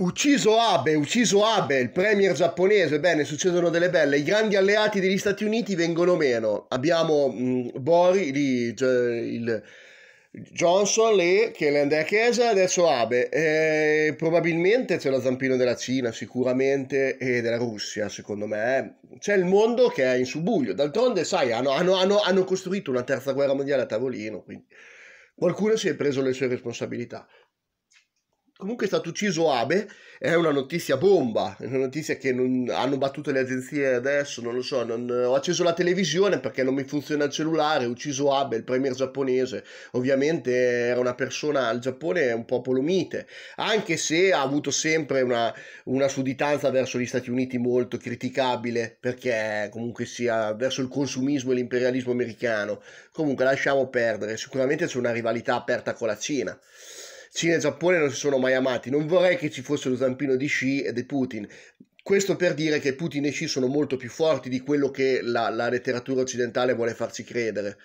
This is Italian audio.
Ucciso Abe, ucciso Abe, il premier giapponese, bene, succedono delle belle. I grandi alleati degli Stati Uniti vengono meno. Abbiamo mh, mm, Bori, lì, il, Johnson, lì, che è Andrea Chiesa, adesso Abe. Eh, probabilmente c'è lo zampino della Cina, sicuramente, e della Russia, secondo me. C'è il mondo che è in subuglio. D'altronde, sai, hanno, hanno, hanno, hanno costruito una terza guerra mondiale a tavolino, quindi qualcuno si è preso le sue responsabilità. Comunque è stato ucciso Abe, è una notizia bomba, è una notizia che non, hanno battuto le agenzie adesso, non lo so, non, ho acceso la televisione perché non mi funziona il cellulare, ho ucciso Abe, il premier giapponese, ovviamente era una persona, il Giappone è un popolo mite, anche se ha avuto sempre una, una sudditanza verso gli Stati Uniti molto criticabile, perché comunque sia verso il consumismo e l'imperialismo americano, comunque lasciamo perdere, sicuramente c'è una rivalità aperta con la Cina. Cina e Giappone non si sono mai amati, non vorrei che ci fosse lo zampino di Xi e di Putin. Questo per dire che Putin e Xi sono molto più forti di quello che la, la letteratura occidentale vuole farci credere.